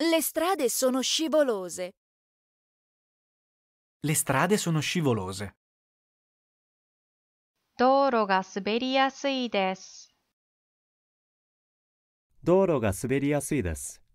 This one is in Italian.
Le strade sono scivolose. Le strade sono scivolose. Doro ga suberi yasui desu. Doro ga suberi yasui desu.